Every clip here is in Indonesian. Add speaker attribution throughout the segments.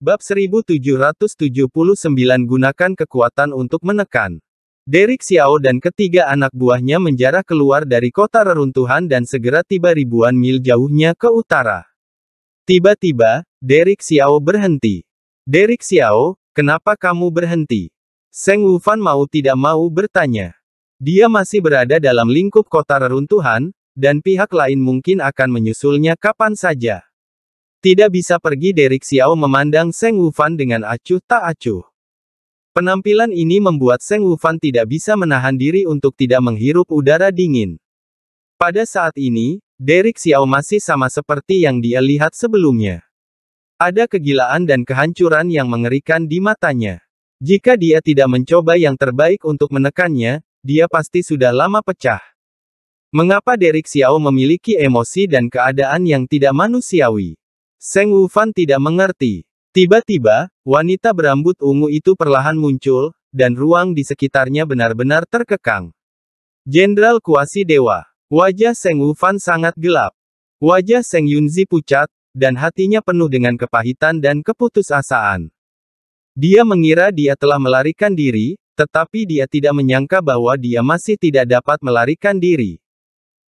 Speaker 1: Bab 1779 gunakan kekuatan untuk menekan. Derek Xiao dan ketiga anak buahnya menjarah keluar dari kota reruntuhan dan segera tiba ribuan mil jauhnya ke utara. Tiba-tiba, Derek Xiao berhenti. Derek Xiao, kenapa kamu berhenti? Seng Wufan mau tidak mau bertanya. Dia masih berada dalam lingkup kota reruntuhan, dan pihak lain mungkin akan menyusulnya kapan saja. Tidak bisa pergi Derek Xiao memandang Seng Wufan dengan acuh tak acuh. Penampilan ini membuat Seng Wufan tidak bisa menahan diri untuk tidak menghirup udara dingin. Pada saat ini, Derek Xiao masih sama seperti yang dia lihat sebelumnya. Ada kegilaan dan kehancuran yang mengerikan di matanya. Jika dia tidak mencoba yang terbaik untuk menekannya, dia pasti sudah lama pecah. Mengapa Derek Xiao memiliki emosi dan keadaan yang tidak manusiawi? Seng Wufan tidak mengerti. Tiba-tiba, wanita berambut ungu itu perlahan muncul, dan ruang di sekitarnya benar-benar terkekang. Jenderal Kuasi Dewa. Wajah Seng Wufan sangat gelap. Wajah Seng Yunzi pucat, dan hatinya penuh dengan kepahitan dan keputusasaan. Dia mengira dia telah melarikan diri, tetapi dia tidak menyangka bahwa dia masih tidak dapat melarikan diri.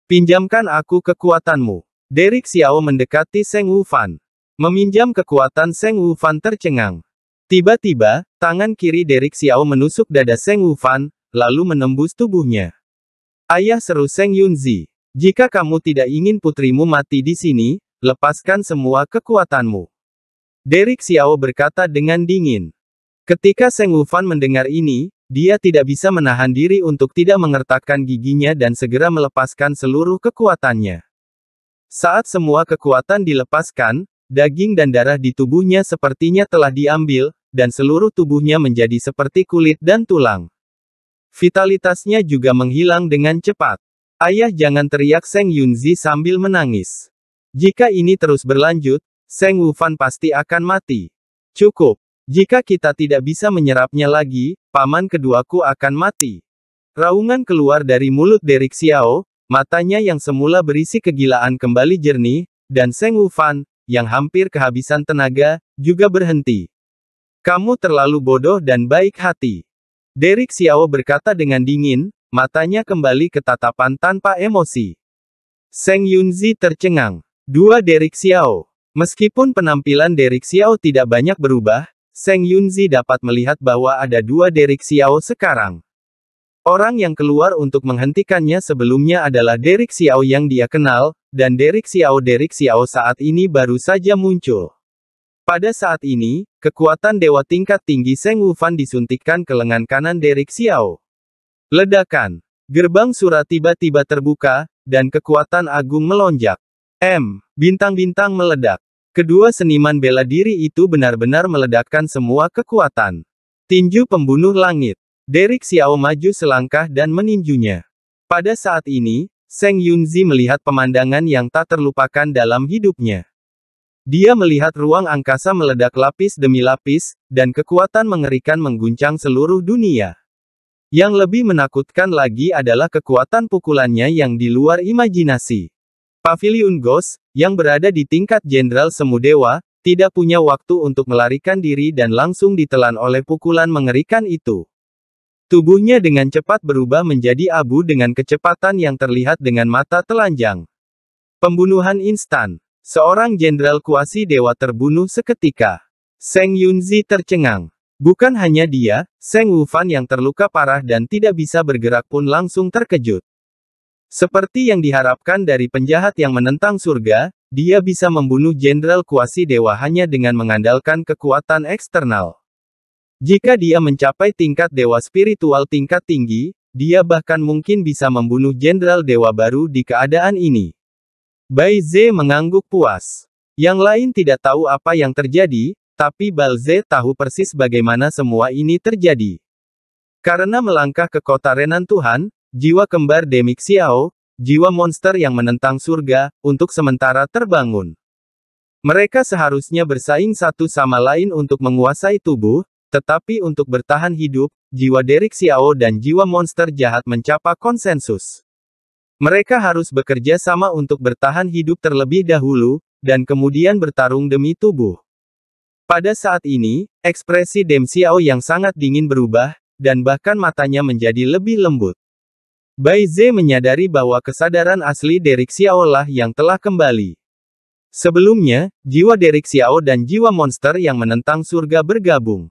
Speaker 1: Pinjamkan aku kekuatanmu. Derek Xiao mendekati Seng Wufan. Meminjam kekuatan Seng Wufan tercengang. Tiba-tiba, tangan kiri Derek Xiao menusuk dada Seng Wufan, lalu menembus tubuhnya. Ayah seru Seng Yunzi, jika kamu tidak ingin putrimu mati di sini, lepaskan semua kekuatanmu. Derek Xiao berkata dengan dingin. Ketika Seng Wufan mendengar ini, dia tidak bisa menahan diri untuk tidak mengertakkan giginya dan segera melepaskan seluruh kekuatannya. Saat semua kekuatan dilepaskan, daging dan darah di tubuhnya sepertinya telah diambil, dan seluruh tubuhnya menjadi seperti kulit dan tulang. Vitalitasnya juga menghilang dengan cepat. Ayah jangan teriak Seng Yunzi sambil menangis. Jika ini terus berlanjut, Seng Wufan pasti akan mati. Cukup. Jika kita tidak bisa menyerapnya lagi, paman keduaku akan mati. Raungan keluar dari mulut Derek Xiao, Matanya yang semula berisi kegilaan kembali jernih, dan Seng Wufan, yang hampir kehabisan tenaga, juga berhenti. Kamu terlalu bodoh dan baik hati. Derek Xiao berkata dengan dingin, matanya kembali ke tatapan tanpa emosi. Seng Yunzi tercengang. Dua Derek Xiao. Meskipun penampilan Derek Xiao tidak banyak berubah, Seng Yunzi dapat melihat bahwa ada dua Derek Xiao sekarang. Orang yang keluar untuk menghentikannya sebelumnya adalah Derek Xiao yang dia kenal, dan Derek Xiao Derek Xiao saat ini baru saja muncul. Pada saat ini, kekuatan dewa tingkat tinggi Seng Wufan disuntikkan ke lengan kanan Derek Xiao. Ledakan. Gerbang surat tiba-tiba terbuka, dan kekuatan agung melonjak. M. Bintang-bintang meledak. Kedua seniman bela diri itu benar-benar meledakkan semua kekuatan. Tinju pembunuh langit. Derek Xiao maju selangkah dan meninjunya. Pada saat ini, Seng Yunzi melihat pemandangan yang tak terlupakan dalam hidupnya. Dia melihat ruang angkasa meledak lapis demi lapis, dan kekuatan mengerikan mengguncang seluruh dunia. Yang lebih menakutkan lagi adalah kekuatan pukulannya yang di luar imajinasi. Pavilion Ghost, yang berada di tingkat Jenderal Semudewa, tidak punya waktu untuk melarikan diri dan langsung ditelan oleh pukulan mengerikan itu. Tubuhnya dengan cepat berubah menjadi abu dengan kecepatan yang terlihat dengan mata telanjang. Pembunuhan instan. Seorang jenderal kuasi dewa terbunuh seketika. Seng Yunzi tercengang. Bukan hanya dia, Seng Wufan yang terluka parah dan tidak bisa bergerak pun langsung terkejut. Seperti yang diharapkan dari penjahat yang menentang surga, dia bisa membunuh jenderal kuasi dewa hanya dengan mengandalkan kekuatan eksternal. Jika dia mencapai tingkat dewa spiritual tingkat tinggi, dia bahkan mungkin bisa membunuh jenderal dewa baru di keadaan ini. Bai Ze mengangguk puas. Yang lain tidak tahu apa yang terjadi, tapi Bal Ze tahu persis bagaimana semua ini terjadi. Karena melangkah ke kota Renan Tuhan, jiwa kembar Demik Xiao, jiwa monster yang menentang surga, untuk sementara terbangun. Mereka seharusnya bersaing satu sama lain untuk menguasai tubuh, tetapi untuk bertahan hidup, jiwa Derek Xiao dan jiwa monster jahat mencapai konsensus. Mereka harus bekerja sama untuk bertahan hidup terlebih dahulu, dan kemudian bertarung demi tubuh. Pada saat ini, ekspresi Dem Xiao yang sangat dingin berubah, dan bahkan matanya menjadi lebih lembut. Bai Ze menyadari bahwa kesadaran asli Derek Xiao lah yang telah kembali. Sebelumnya, jiwa Derek Xiao dan jiwa monster yang menentang surga bergabung.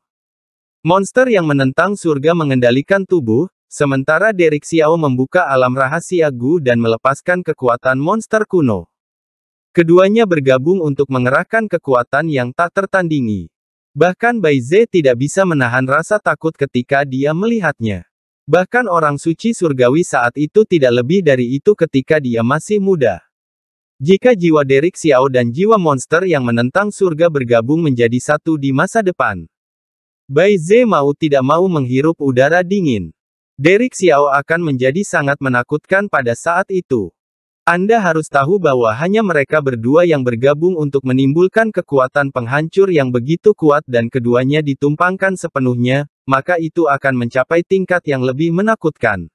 Speaker 1: Monster yang menentang surga mengendalikan tubuh, sementara Derek Xiao membuka alam rahasia Gu dan melepaskan kekuatan monster kuno. Keduanya bergabung untuk mengerahkan kekuatan yang tak tertandingi. Bahkan Bai Ze tidak bisa menahan rasa takut ketika dia melihatnya. Bahkan orang suci surgawi saat itu tidak lebih dari itu ketika dia masih muda. Jika jiwa Derek Xiao dan jiwa monster yang menentang surga bergabung menjadi satu di masa depan, Bai Ze mau tidak mau menghirup udara dingin. Derek Xiao akan menjadi sangat menakutkan pada saat itu. Anda harus tahu bahwa hanya mereka berdua yang bergabung untuk menimbulkan kekuatan penghancur yang begitu kuat dan keduanya ditumpangkan sepenuhnya, maka itu akan mencapai tingkat yang lebih menakutkan.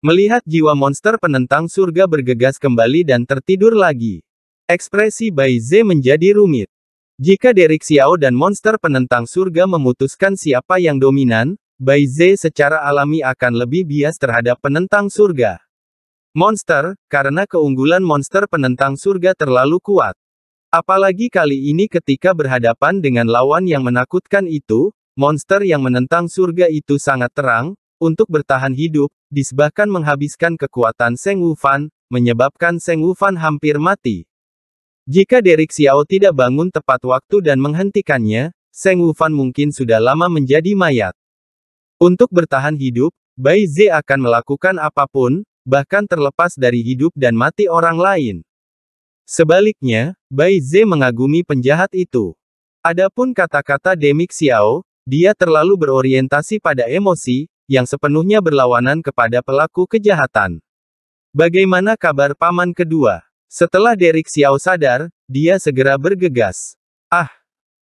Speaker 1: Melihat jiwa monster penentang surga bergegas kembali dan tertidur lagi. Ekspresi Bai Ze menjadi rumit. Jika Derek Xiao dan monster penentang surga memutuskan siapa yang dominan, Bai Ze secara alami akan lebih bias terhadap penentang surga. Monster, karena keunggulan monster penentang surga terlalu kuat. Apalagi kali ini ketika berhadapan dengan lawan yang menakutkan itu, monster yang menentang surga itu sangat terang, untuk bertahan hidup, disebabkan menghabiskan kekuatan Seng Wufan, menyebabkan Seng Wufan hampir mati. Jika Derek Xiao tidak bangun tepat waktu dan menghentikannya, Seng Wufan mungkin sudah lama menjadi mayat. Untuk bertahan hidup, Bai Ze akan melakukan apapun, bahkan terlepas dari hidup dan mati orang lain. Sebaliknya, Bai Ze mengagumi penjahat itu. Adapun kata-kata Demik Xiao, dia terlalu berorientasi pada emosi, yang sepenuhnya berlawanan kepada pelaku kejahatan. Bagaimana kabar paman kedua? Setelah Derek Xiao sadar, dia segera bergegas. Ah!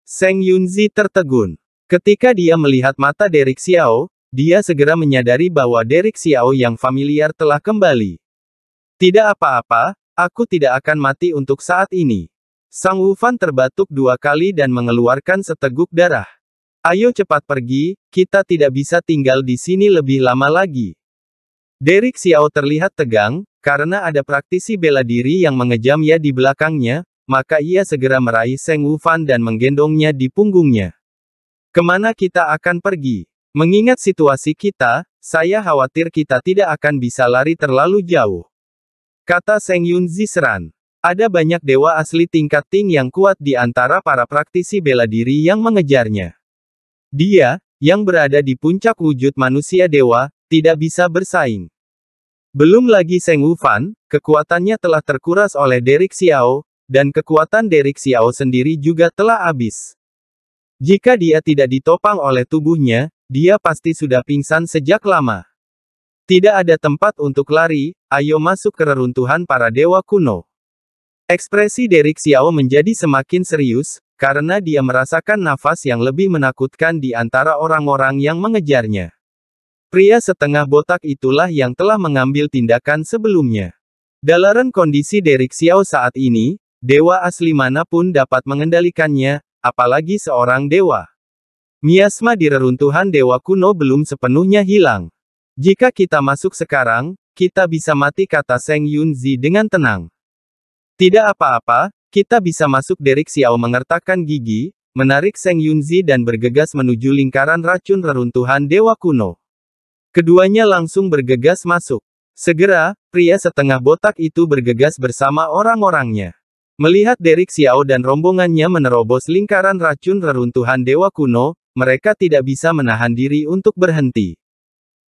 Speaker 1: Seng Yunzi tertegun. Ketika dia melihat mata Derek Xiao, dia segera menyadari bahwa Derek Xiao yang familiar telah kembali. Tidak apa-apa, aku tidak akan mati untuk saat ini. Sang Wufan terbatuk dua kali dan mengeluarkan seteguk darah. Ayo cepat pergi, kita tidak bisa tinggal di sini lebih lama lagi. Derek Xiao terlihat tegang, karena ada praktisi bela diri yang mengejam ya di belakangnya, maka ia segera meraih Seng Wufan dan menggendongnya di punggungnya. Kemana kita akan pergi? Mengingat situasi kita, saya khawatir kita tidak akan bisa lari terlalu jauh. Kata Seng Yun Zisran. Ada banyak dewa asli tingkat Ting yang kuat di antara para praktisi bela diri yang mengejarnya. Dia, yang berada di puncak wujud manusia dewa, tidak bisa bersaing. Belum lagi Seng Wufan, kekuatannya telah terkuras oleh Derek Xiao, dan kekuatan Derek Xiao sendiri juga telah habis. Jika dia tidak ditopang oleh tubuhnya, dia pasti sudah pingsan sejak lama. Tidak ada tempat untuk lari, ayo masuk ke reruntuhan para dewa kuno. Ekspresi Derek Xiao menjadi semakin serius, karena dia merasakan nafas yang lebih menakutkan di antara orang-orang yang mengejarnya. Pria setengah botak itulah yang telah mengambil tindakan sebelumnya. Dalaran kondisi Derek Xiao saat ini, dewa asli manapun dapat mengendalikannya, apalagi seorang dewa. Miasma di reruntuhan dewa kuno belum sepenuhnya hilang. Jika kita masuk sekarang, kita bisa mati kata Seng Yunzi dengan tenang. Tidak apa-apa, kita bisa masuk Derek Xiao mengertakkan gigi, menarik Seng Yunzi dan bergegas menuju lingkaran racun reruntuhan dewa kuno. Keduanya langsung bergegas masuk. Segera, pria setengah botak itu bergegas bersama orang-orangnya. Melihat Derek Xiao dan rombongannya menerobos lingkaran racun reruntuhan Dewa Kuno, mereka tidak bisa menahan diri untuk berhenti.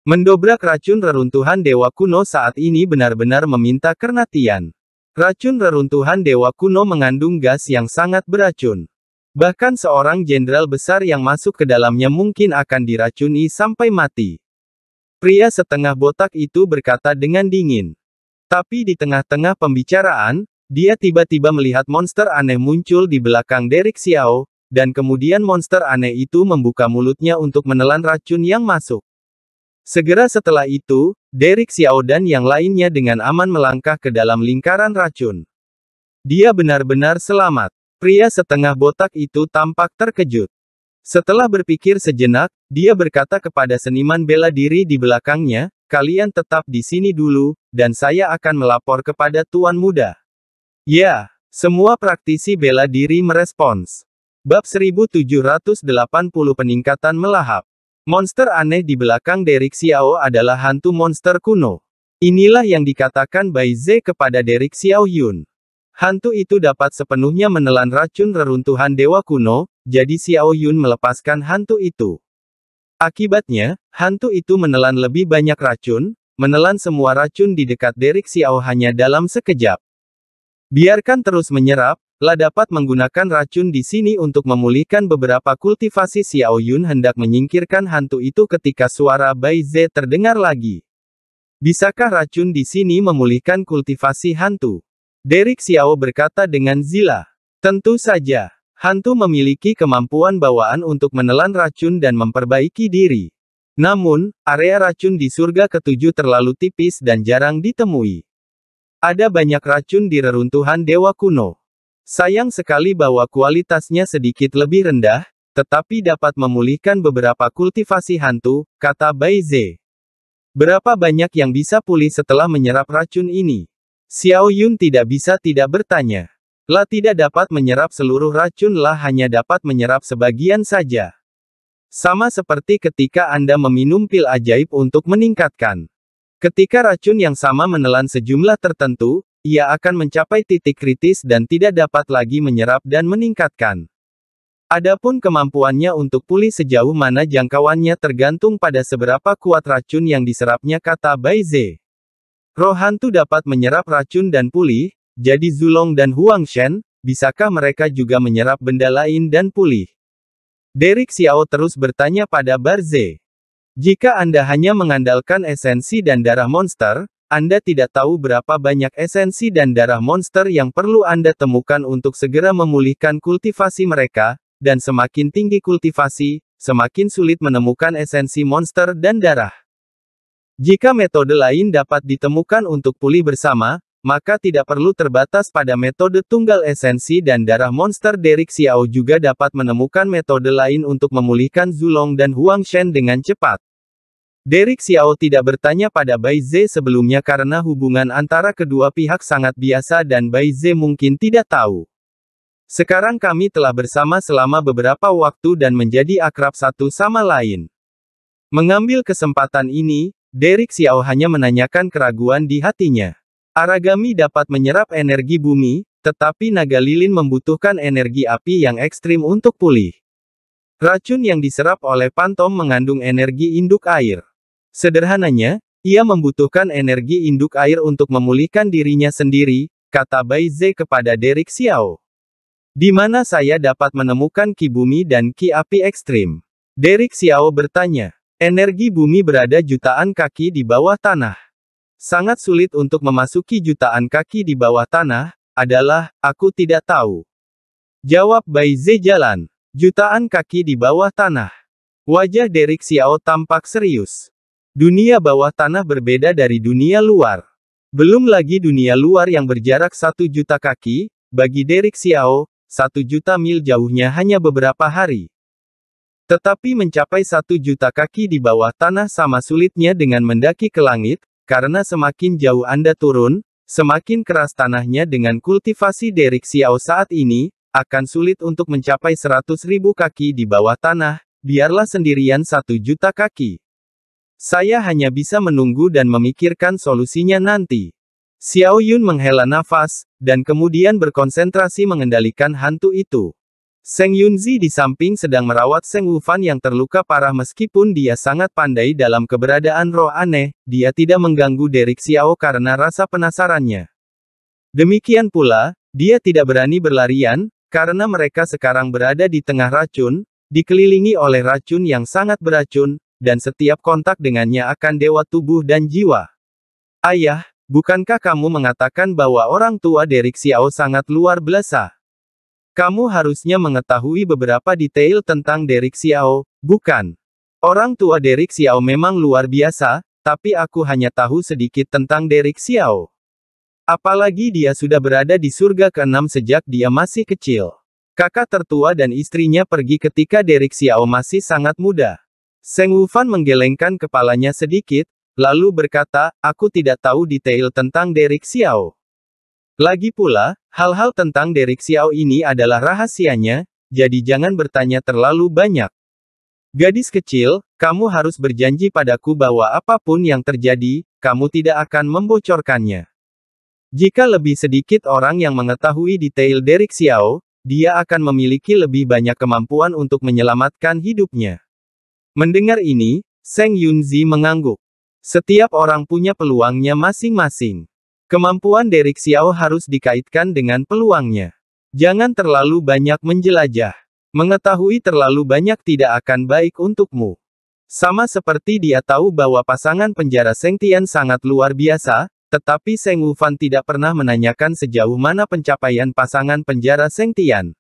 Speaker 1: Mendobrak racun reruntuhan Dewa Kuno saat ini benar-benar meminta kernatian. Racun reruntuhan Dewa Kuno mengandung gas yang sangat beracun. Bahkan seorang jenderal besar yang masuk ke dalamnya mungkin akan diracuni sampai mati. Pria setengah botak itu berkata dengan dingin. Tapi di tengah-tengah pembicaraan, dia tiba-tiba melihat monster aneh muncul di belakang Derek Xiao, dan kemudian monster aneh itu membuka mulutnya untuk menelan racun yang masuk. Segera setelah itu, Derek Xiao dan yang lainnya dengan aman melangkah ke dalam lingkaran racun. Dia benar-benar selamat. Pria setengah botak itu tampak terkejut. Setelah berpikir sejenak, dia berkata kepada seniman bela diri di belakangnya, kalian tetap di sini dulu, dan saya akan melapor kepada Tuan Muda. Ya, semua praktisi bela diri merespons. Bab 1780 peningkatan melahap. Monster aneh di belakang Derek Xiao adalah hantu monster kuno. Inilah yang dikatakan Bai Ze kepada Derek Yun. Hantu itu dapat sepenuhnya menelan racun reruntuhan dewa kuno, jadi Xiao Yun melepaskan hantu itu. Akibatnya, hantu itu menelan lebih banyak racun, menelan semua racun di dekat Derek Xiao hanya dalam sekejap. Biarkan terus menyerap, Lah dapat menggunakan racun di sini untuk memulihkan beberapa kultivasi Xiao Yun hendak menyingkirkan hantu itu ketika suara Bai Ze terdengar lagi. Bisakah racun di sini memulihkan kultivasi hantu? Derek Xiao berkata dengan zila. Tentu saja, hantu memiliki kemampuan bawaan untuk menelan racun dan memperbaiki diri. Namun, area racun di surga ketujuh terlalu tipis dan jarang ditemui. Ada banyak racun di reruntuhan dewa kuno. Sayang sekali bahwa kualitasnya sedikit lebih rendah, tetapi dapat memulihkan beberapa kultivasi hantu, kata Bai Ze. Berapa banyak yang bisa pulih setelah menyerap racun ini? Xiao Yun tidak bisa tidak bertanya. La tidak dapat menyerap seluruh racun lah hanya dapat menyerap sebagian saja. Sama seperti ketika Anda meminum pil ajaib untuk meningkatkan. Ketika racun yang sama menelan sejumlah tertentu, ia akan mencapai titik kritis dan tidak dapat lagi menyerap dan meningkatkan. Adapun kemampuannya untuk pulih sejauh mana jangkauannya tergantung pada seberapa kuat racun yang diserapnya kata Bai Ze. Roh hantu dapat menyerap racun dan pulih, jadi Zulong dan Huang Shen, bisakah mereka juga menyerap benda lain dan pulih? Derek Xiao terus bertanya pada Barze. Jika Anda hanya mengandalkan esensi dan darah monster, Anda tidak tahu berapa banyak esensi dan darah monster yang perlu Anda temukan untuk segera memulihkan kultivasi mereka, dan semakin tinggi kultivasi, semakin sulit menemukan esensi monster dan darah. Jika metode lain dapat ditemukan untuk pulih bersama, maka tidak perlu terbatas pada metode tunggal esensi dan darah monster Derek Xiao juga dapat menemukan metode lain untuk memulihkan Zulong dan Huang Shen dengan cepat. Derek Xiao tidak bertanya pada Bai Ze sebelumnya karena hubungan antara kedua pihak sangat biasa dan Bai Ze mungkin tidak tahu. Sekarang kami telah bersama selama beberapa waktu dan menjadi akrab satu sama lain. Mengambil kesempatan ini, Derek Xiao hanya menanyakan keraguan di hatinya. Aragami dapat menyerap energi bumi, tetapi naga lilin membutuhkan energi api yang ekstrim untuk pulih. Racun yang diserap oleh Pantom mengandung energi induk air. Sederhananya, ia membutuhkan energi induk air untuk memulihkan dirinya sendiri, kata Bai Ze kepada Derek Xiao. Di mana saya dapat menemukan ki bumi dan ki api ekstrim? Derek Xiao bertanya. Energi bumi berada jutaan kaki di bawah tanah. Sangat sulit untuk memasuki jutaan kaki di bawah tanah, adalah, aku tidak tahu. Jawab Bai Ze Jalan. Jutaan kaki di bawah tanah. Wajah Derek Xiao tampak serius. Dunia bawah tanah berbeda dari dunia luar. Belum lagi dunia luar yang berjarak satu juta kaki, bagi Derek Xiao, satu juta mil jauhnya hanya beberapa hari. Tetapi mencapai satu juta kaki di bawah tanah sama sulitnya dengan mendaki ke langit, karena semakin jauh Anda turun, semakin keras tanahnya dengan kultivasi Derek Xiao saat ini, akan sulit untuk mencapai seratus ribu kaki di bawah tanah, biarlah sendirian satu juta kaki. Saya hanya bisa menunggu dan memikirkan solusinya nanti. Xiao Yun menghela nafas, dan kemudian berkonsentrasi mengendalikan hantu itu. Seng Yunzi di samping sedang merawat Seng Wufan yang terluka parah meskipun dia sangat pandai dalam keberadaan roh aneh, dia tidak mengganggu Derek Xiao karena rasa penasarannya. Demikian pula, dia tidak berani berlarian, karena mereka sekarang berada di tengah racun, dikelilingi oleh racun yang sangat beracun, dan setiap kontak dengannya akan dewa tubuh dan jiwa. Ayah, bukankah kamu mengatakan bahwa orang tua Derek Xiao sangat luar biasa? Kamu harusnya mengetahui beberapa detail tentang Derek Xiao, bukan? Orang tua Derek Xiao memang luar biasa, tapi aku hanya tahu sedikit tentang Derek Xiao. Apalagi dia sudah berada di surga keenam sejak dia masih kecil. Kakak tertua dan istrinya pergi ketika Derek Xiao masih sangat muda. Seng Wufan menggelengkan kepalanya sedikit, lalu berkata, aku tidak tahu detail tentang Derek Xiao. Lagi pula, hal-hal tentang Derek Xiao ini adalah rahasianya, jadi jangan bertanya terlalu banyak. Gadis kecil, kamu harus berjanji padaku bahwa apapun yang terjadi, kamu tidak akan membocorkannya. Jika lebih sedikit orang yang mengetahui detail Derek Xiao, dia akan memiliki lebih banyak kemampuan untuk menyelamatkan hidupnya. Mendengar ini, Seng Yunzi mengangguk. Setiap orang punya peluangnya masing-masing. Kemampuan Derek Xiao harus dikaitkan dengan peluangnya. Jangan terlalu banyak menjelajah. Mengetahui terlalu banyak tidak akan baik untukmu. Sama seperti dia tahu bahwa pasangan penjara Seng Tian sangat luar biasa, tetapi Seng Wufan tidak pernah menanyakan sejauh mana pencapaian pasangan penjara Seng Tian.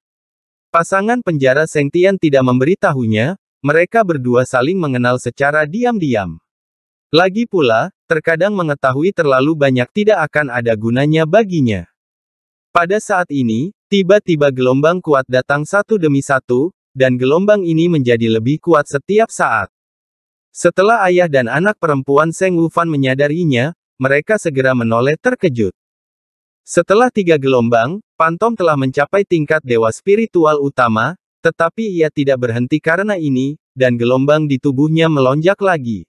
Speaker 1: Pasangan penjara Seng Tian tidak memberitahunya, mereka berdua saling mengenal secara diam-diam. Lagi pula, terkadang mengetahui terlalu banyak tidak akan ada gunanya baginya. Pada saat ini, tiba-tiba gelombang kuat datang satu demi satu, dan gelombang ini menjadi lebih kuat setiap saat. Setelah ayah dan anak perempuan Seng Wufan menyadarinya, mereka segera menoleh terkejut. Setelah tiga gelombang, Pantom telah mencapai tingkat dewa spiritual utama, tetapi ia tidak berhenti karena ini, dan gelombang di tubuhnya melonjak lagi.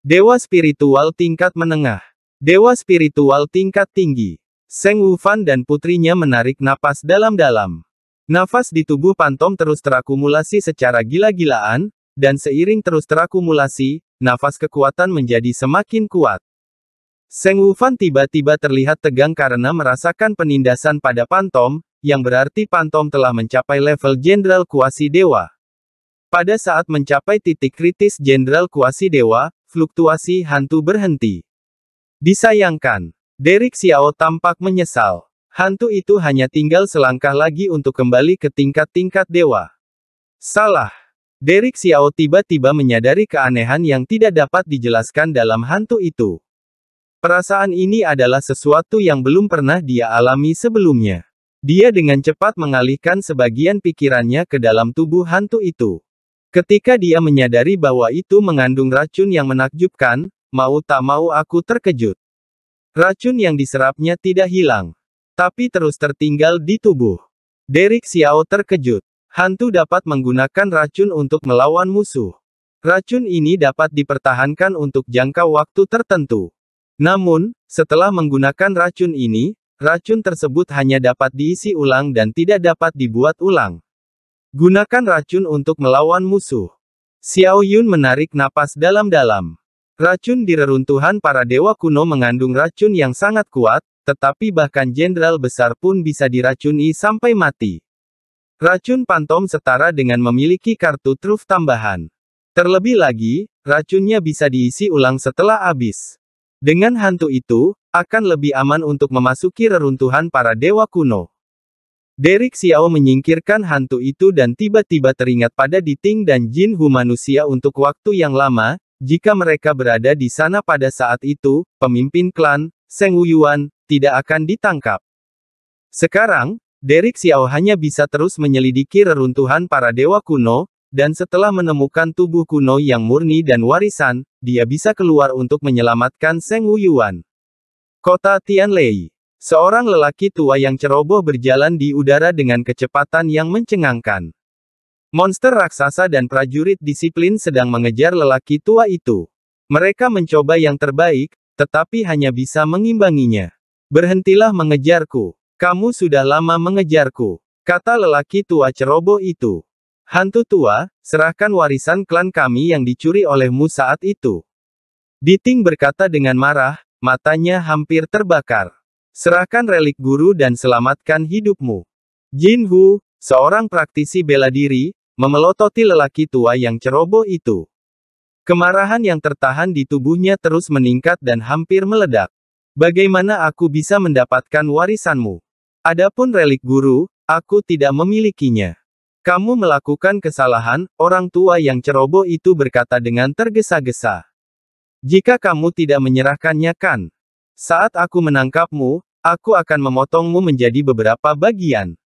Speaker 1: Dewa spiritual tingkat menengah. Dewa spiritual tingkat tinggi. Seng Wufan dan putrinya menarik napas dalam-dalam. Nafas di tubuh Pantom terus terakumulasi secara gila-gilaan, dan seiring terus terakumulasi, nafas kekuatan menjadi semakin kuat. Seng Wufan tiba-tiba terlihat tegang karena merasakan penindasan pada Pantom, yang berarti Pantom telah mencapai level Jenderal Kuasi Dewa. Pada saat mencapai titik kritis Jenderal Kuasi Dewa, fluktuasi hantu berhenti. Disayangkan, Derek Xiao tampak menyesal. Hantu itu hanya tinggal selangkah lagi untuk kembali ke tingkat-tingkat dewa. Salah. Derek Xiao tiba-tiba menyadari keanehan yang tidak dapat dijelaskan dalam hantu itu. Perasaan ini adalah sesuatu yang belum pernah dia alami sebelumnya. Dia dengan cepat mengalihkan sebagian pikirannya ke dalam tubuh hantu itu. Ketika dia menyadari bahwa itu mengandung racun yang menakjubkan, mau tak mau aku terkejut. Racun yang diserapnya tidak hilang, tapi terus tertinggal di tubuh. Derek Xiao terkejut. Hantu dapat menggunakan racun untuk melawan musuh. Racun ini dapat dipertahankan untuk jangka waktu tertentu. Namun, setelah menggunakan racun ini, racun tersebut hanya dapat diisi ulang dan tidak dapat dibuat ulang. Gunakan racun untuk melawan musuh. Xiao Yun menarik napas dalam-dalam. Racun di reruntuhan para dewa kuno mengandung racun yang sangat kuat, tetapi bahkan jenderal besar pun bisa diracuni sampai mati. Racun pantom setara dengan memiliki kartu truf tambahan. Terlebih lagi, racunnya bisa diisi ulang setelah habis. Dengan hantu itu, akan lebih aman untuk memasuki reruntuhan para dewa kuno. Derek Xiao menyingkirkan hantu itu dan tiba-tiba teringat pada Diting dan Jin Hu manusia untuk waktu yang lama, jika mereka berada di sana pada saat itu, pemimpin klan, Seng Wuyuan, tidak akan ditangkap. Sekarang, Derek Xiao hanya bisa terus menyelidiki reruntuhan para dewa kuno, dan setelah menemukan tubuh kuno yang murni dan warisan, dia bisa keluar untuk menyelamatkan Seng Wuyuan. Kota Tianlei Seorang lelaki tua yang ceroboh berjalan di udara dengan kecepatan yang mencengangkan. Monster raksasa dan prajurit disiplin sedang mengejar lelaki tua itu. Mereka mencoba yang terbaik, tetapi hanya bisa mengimbanginya. Berhentilah mengejarku. Kamu sudah lama mengejarku, kata lelaki tua ceroboh itu. Hantu tua, serahkan warisan klan kami yang dicuri olehmu saat itu. Diting berkata dengan marah, matanya hampir terbakar. Serahkan relik guru dan selamatkan hidupmu. Jin Hu, seorang praktisi bela diri, memelototi lelaki tua yang ceroboh itu. Kemarahan yang tertahan di tubuhnya terus meningkat dan hampir meledak. Bagaimana aku bisa mendapatkan warisanmu? Adapun relik guru, aku tidak memilikinya. Kamu melakukan kesalahan, orang tua yang ceroboh itu berkata dengan tergesa-gesa. Jika kamu tidak menyerahkannya kan, saat aku menangkapmu, aku akan memotongmu menjadi beberapa bagian.